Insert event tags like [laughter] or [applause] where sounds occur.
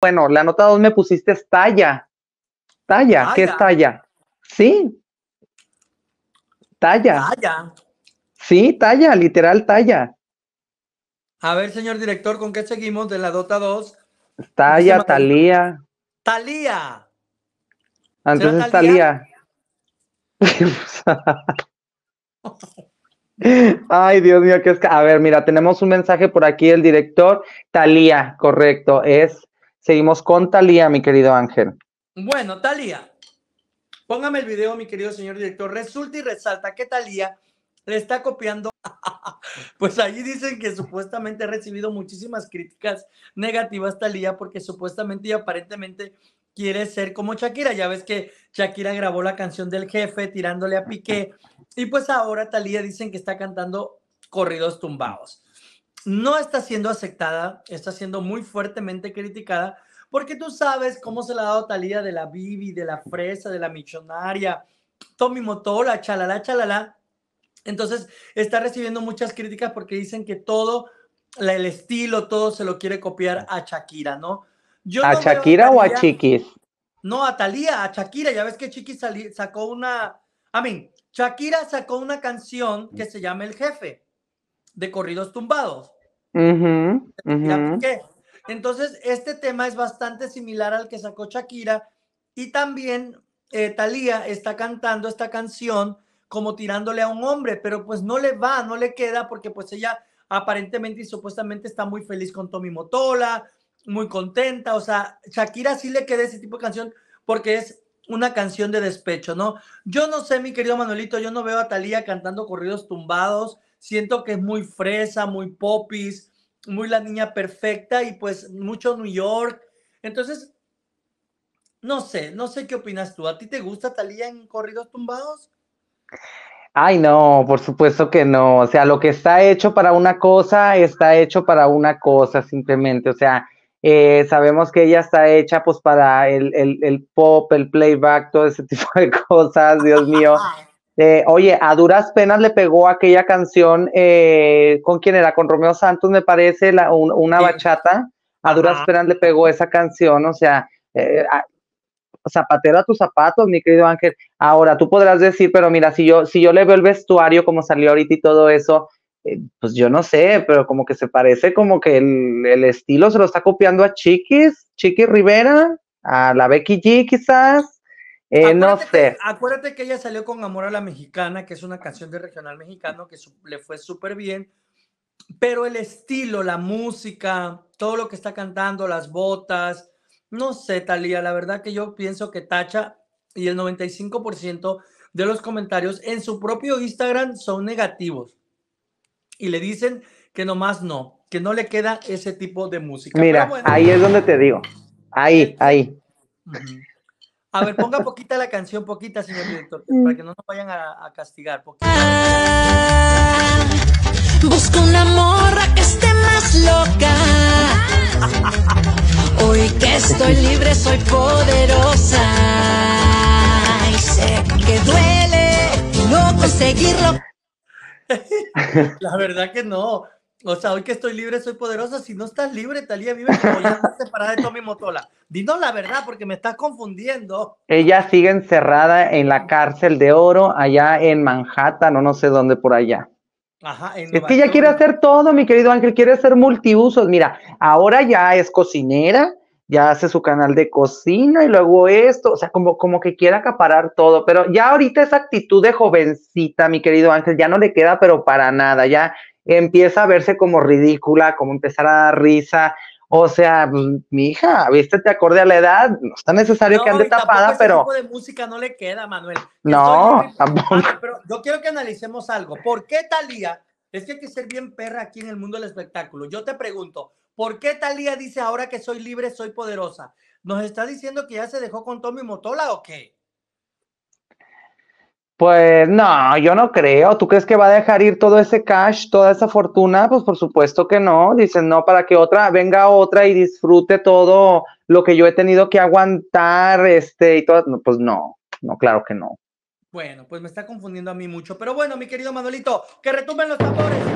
Bueno, la nota 2 me pusiste es talla. Talla, ¿qué es talla? Sí. Talla. Talla. Sí, talla, literal talla. A ver, señor director, ¿con qué seguimos de la Dota 2? Talla, Talía. Talía. Ah, entonces Talía. [laughs] Ay, Dios mío, que es... A ver, mira, tenemos un mensaje por aquí del director. Talía, correcto, es Seguimos con Talía, mi querido Ángel. Bueno, Talía, póngame el video, mi querido señor director. Resulta y resalta que Talía le está copiando. [laughs] pues ahí dicen que supuestamente ha recibido muchísimas críticas negativas Talía porque supuestamente y aparentemente quiere ser como Shakira. Ya ves que Shakira grabó la canción del jefe tirándole a Piqué y pues ahora Talía dicen que está cantando corridos tumbados no está siendo aceptada, está siendo muy fuertemente criticada, porque tú sabes cómo se le ha dado Talía de la Bibi, de la Fresa, de la Misionaria, Tommy a chalala, chalala. Entonces está recibiendo muchas críticas porque dicen que todo, el estilo, todo se lo quiere copiar a Shakira, ¿no? ¿A Shakira o a Chiquis? No, a Talía, a Shakira. Ya ves que Chiquis sacó una. A mí, Shakira sacó una canción que se llama El Jefe de corridos tumbados. Entonces, este tema es bastante similar al que sacó Shakira y también eh, Thalía está cantando esta canción como tirándole a un hombre, pero pues no le va, no le queda porque pues ella aparentemente y supuestamente está muy feliz con Tommy Motola, muy contenta, o sea, Shakira sí le queda ese tipo de canción porque es una canción de despecho, ¿no? Yo no sé, mi querido Manuelito, yo no veo a Thalía cantando corridos tumbados, siento que es muy fresa, muy popis, muy la niña perfecta y pues mucho New York. Entonces, no sé, no sé qué opinas tú. ¿A ti te gusta Talía en corridos tumbados? Ay, no, por supuesto que no. O sea, lo que está hecho para una cosa, está hecho para una cosa simplemente. O sea, eh, sabemos que ella está hecha pues para el, el, el, pop, el playback, todo ese [laughs] tipo de cosas, Dios mío oye, a duras penas le pegó aquella canción, eh, ¿con quién era? Con Romeo Santos, me parece, una bachata. A duras penas le pegó esa canción, o sea, eh, zapatero a tus zapatos, mi querido Ángel. Ahora, tú podrás decir, pero mira, si yo, si yo le veo el vestuario como salió ahorita y todo eso, eh, pues yo no sé, pero como que se parece como que el, el estilo se lo está copiando a Chiquis, Chiquis Rivera, a la Becky G quizás. Eh, no sé. Acuérdate que ella salió con Amor a la Mexicana, que es una canción de regional mexicano que le fue súper bien, pero el estilo, la música, todo lo que está cantando, las botas, no sé, Talía, la verdad que yo pienso que Tacha y el 95% de los comentarios en su propio Instagram son negativos y le dicen que nomás no, que no le queda ese tipo de música. Mira, ahí es donde te digo, ahí, ahí. A ver, ponga poquita la canción, poquita, señor director, [laughs] mm. para que no nos vayan a, castigar. Ah, Busco una morra que esté más loca. [laughs] Hoy que estoy libre, soy poderosa. Y sé que duele no conseguirlo. [laughs] La verdad que no. O sea, hoy que estoy libre, soy poderosa. Si no estás libre, Talía vive como ya separada de Tommy Motola. Dinos la verdad, porque me estás confundiendo. Ella sigue encerrada en la cárcel de oro, allá en Manhattan, o no sé dónde por allá. Ajá, es que ella quiere hacer todo, mi querido Ángel, quiere hacer multiusos. Mira, ahora ya es cocinera, ya hace su canal de cocina y luego esto, o sea, como, como que quiere acaparar todo, pero ya ahorita esa actitud de jovencita, mi querido Ángel, ya no le queda, pero para nada, ya empieza a verse como ridícula, como empezar a dar risa. O sea, pues, mi hija, ¿viste te acorde a la edad, no está necesario que ande tapada, pero. de música no le queda, Manuel. No, [laughs] tampoco. pero yo quiero que analicemos algo. ¿Por qué Talía? Es que hay que ser bien perra aquí en el mundo del espectáculo. Yo te pregunto, ¿por qué Talía dice ahora que soy libre, soy poderosa? ¿Nos está diciendo que ya se dejó con Tommy Motola o qué? Pues no, yo no creo. ¿Tú crees que va a dejar ir todo ese cash, toda esa fortuna? Pues por supuesto que no. Dicen, no, para que otra, venga otra y disfrute todo lo que yo he tenido que aguantar, este, y todo. No, pues no, no, claro que no. Bueno, pues me está confundiendo a mí mucho. Pero bueno, mi querido Manolito, que retumben los tambores.